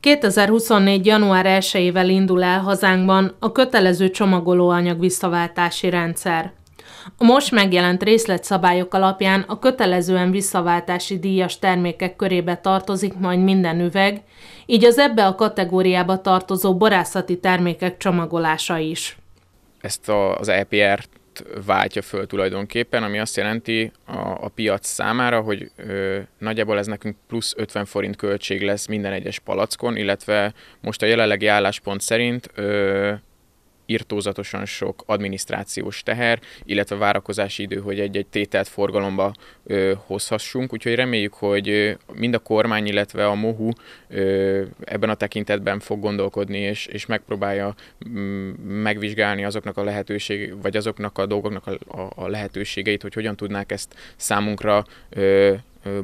2024. január 1-ével indul el hazánkban a kötelező csomagolóanyag visszaváltási rendszer. A most megjelent részletszabályok alapján a kötelezően visszaváltási díjas termékek körébe tartozik majd minden üveg, így az ebbe a kategóriába tartozó borászati termékek csomagolása is. Ezt az EPR váltja föl tulajdonképpen, ami azt jelenti a, a piac számára, hogy ö, nagyjából ez nekünk plusz 50 forint költség lesz minden egyes palackon, illetve most a jelenlegi álláspont szerint ö, irtózatosan sok adminisztrációs teher, illetve várakozási idő, hogy egy-egy tételt forgalomba ö, hozhassunk, úgyhogy reméljük, hogy mind a kormány, illetve a MOHU ö, ebben a tekintetben fog gondolkodni, és, és megpróbálja mm, megvizsgálni azoknak a lehetőség, vagy azoknak a dolgoknak a, a, a lehetőségeit, hogy hogyan tudnák ezt számunkra ö,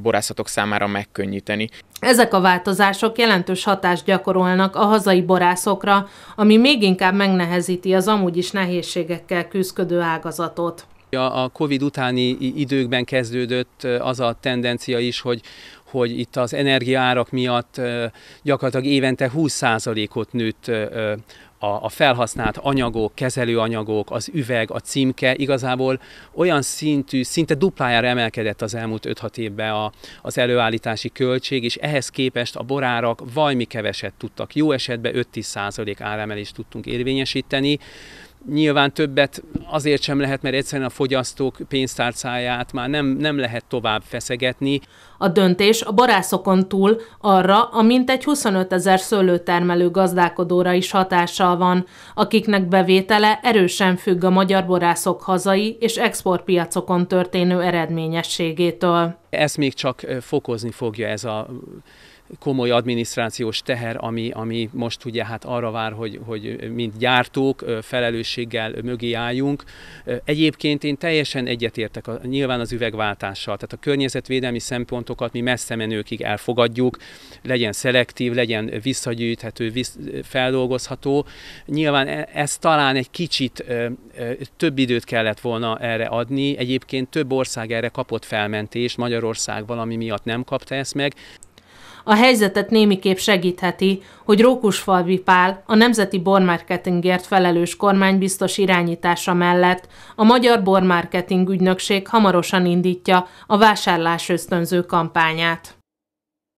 borászatok számára megkönnyíteni. Ezek a változások jelentős hatást gyakorolnak a hazai borászokra, ami még inkább megnehezíti az amúgy is nehézségekkel küzdködő ágazatot. A COVID utáni időkben kezdődött az a tendencia is, hogy, hogy itt az energiaárak miatt gyakorlatilag évente 20%-ot nőtt a, a felhasznált anyagok, kezelőanyagok, az üveg, a címke igazából olyan szintű, szinte duplájára emelkedett az elmúlt 5-6 évben a, az előállítási költség, és ehhez képest a borárak valami keveset tudtak. Jó esetben 5-10 áremelést tudtunk érvényesíteni, Nyilván többet azért sem lehet, mert egyszerűen a fogyasztók pénztárcáját már nem, nem lehet tovább feszegetni. A döntés a borászokon túl arra, amint egy 25 ezer szőlőtermelő gazdálkodóra is hatással van, akiknek bevétele erősen függ a magyar borászok hazai és exportpiacokon történő eredményességétől. Ez még csak fokozni fogja ez a komoly adminisztrációs teher, ami, ami most ugye hát arra vár, hogy, hogy mint gyártók felelősséggel mögé álljunk. Egyébként én teljesen egyetértek a, nyilván az üvegváltással, tehát a környezetvédelmi szempont szempontokat mi messze menőkig elfogadjuk, legyen szelektív, legyen visszagyűjthető, vissz, feldolgozható. Nyilván e, ez talán egy kicsit több időt kellett volna erre adni, egyébként több ország erre kapott felmentést, Magyarország valami miatt nem kapta ezt meg. A helyzetet némiképp segítheti, hogy Rókusfalvi Pál, a nemzeti bormarketingért felelős kormánybiztos irányítása mellett a Magyar Bormarketing Ügynökség hamarosan indítja a vásárlás ösztönző kampányát.